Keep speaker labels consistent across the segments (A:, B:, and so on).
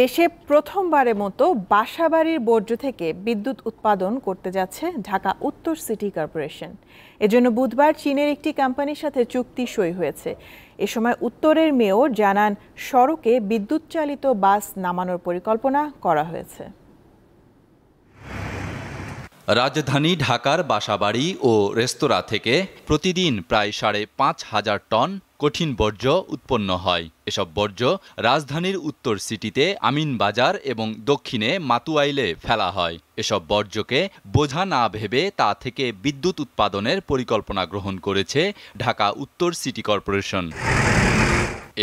A: দেশে প্রথমবারের মতো বাসাবাড়ির বর্জ্য থেকে বিদ্যুৎ উৎপাদন করতে যাচ্ছে ঢাকা উত্তর সিটি কর্পোরেশন এজন্য বুধবার চীনের একটি কোম্পানির সাথে চুক্তি সই হয়েছে এ সময় উত্তরের মেয়র জানান সড়কে বিদ্যুৎ চালিত বাস নামানোর পরিকল্পনা করা হয়েছে
B: রাজধানী ঢাকার বাসাবাড়ি ও রেস্তোরাঁ থেকে প্রতিদিন প্রায় সাড়ে পাঁচ হাজার টন কঠিন বর্জ্য উৎপন্ন হয় এসব বর্জ্য রাজধানীর উত্তর সিটিতে আমিন বাজার এবং দক্ষিণে মাতুয়াইলে ফেলা হয় এসব বর্জ্যকে বোঝা না ভেবে তা থেকে বিদ্যুৎ উৎপাদনের পরিকল্পনা গ্রহণ করেছে ঢাকা উত্তর সিটি কর্পোরেশন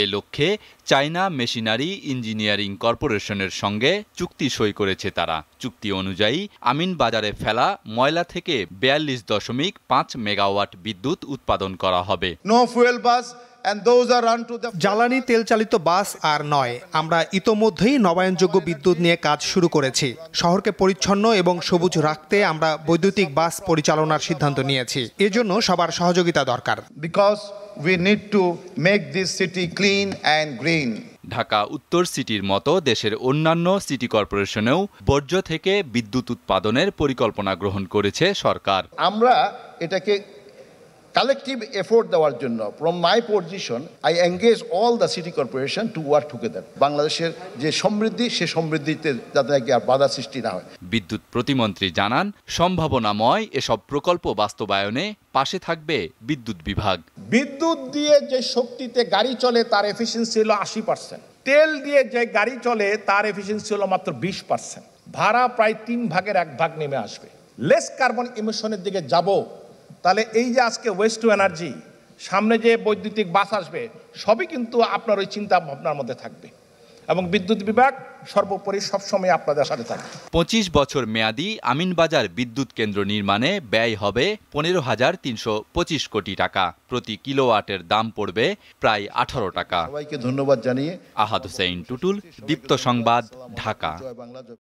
B: এ লক্ষ্যে চায়না মেশিনারি ইঞ্জিনিয়ারিং কর্পোরেশনের সঙ্গে চুক্তি সই করেছে তারা চুক্তি অনুযায়ী আমিন বাজারে ফেলা ময়লা থেকে বিয়াল্লিশ দশমিক পাঁচ মেগাওয়াট বিদ্যুৎ উৎপাদন করা হবে নো
C: ফুয়েল বাস জ্বালানি তেল চালিত বাস আর নয় আমরা ইতোমধ্যেই নবায়নযোগ্য বিদ্যুৎ নিয়ে কাজ শুরু করেছি শহরকে পরিচ্ছন্ন এবং সবুজ রাখতে আমরা বৈদ্যুতিক বাস পরিচালনার সিদ্ধান্ত নিয়েছি এজন্য সবার সহযোগিতা দরকার because we need to make this city clean and green
B: Dhaka উত্তর সিটির মতো দেশের অন্যান্য সিটি কর্পোরেশনেও বর্জ্য থেকে বিদ্যুৎ উৎপাদনের পরিকল্পনা গ্রহণ করেছে সরকার
D: আমরা এটাকে কালেকটিভ এফোর্ট দেওয়ার জন্য from my position I engage all the city corporation to work together বাংলাদেশের যে সমৃদ্ধি সে সমৃদ্ধিতে যাতে নাকি আর বাধা সৃষ্টি না হয়
B: বিদ্যুৎ প্রতিমন্ত্রী জানান সম্ভাবনাময় এসব প্রকল্প বাস্তবায়নে পাশে থাকবে বিদ্যুৎ বিভাগ বিদ্যুৎ
E: দিয়ে যে শক্তিতে গাড়ি চলে তার এফিসিয়েন্সি হলো আশি পার্সেন্ট তেল দিয়ে যে গাড়ি চলে তার এফিসিয়েন্সি হলো মাত্র বিশ পার্সেন্ট ভাড়া প্রায় তিন ভাগের এক ভাগ নেমে আসবে লেস কার্বন ইমোশনের দিকে যাব তাহলে এই যে আজকে ওয়েস্ট টু এনার্জি সামনে যে বৈদ্যুতিক বাস আসবে সবই কিন্তু আপনার ওই চিন্তা ভাবনার মধ্যে থাকবে এবং বিদ্যুৎ বিভাগ সর্বোপরি সবসময় আপনাদের সাথে থাকবে
B: পঁচিশ বছর মেয়াদি আমিনবাজার বিদ্যুৎ কেন্দ্র নির্মাণে ব্যয় হবে পনেরো হাজার তিনশো পঁচিশ কোটি টাকা প্রতি কিলোওয়াটের দাম পড়বে প্রায় আঠারো টাকা সবাইকে ধন্যবাদ জানিয়ে আহাদ হোসেন টুটুল দীপ্ত সংবাদ ঢাকা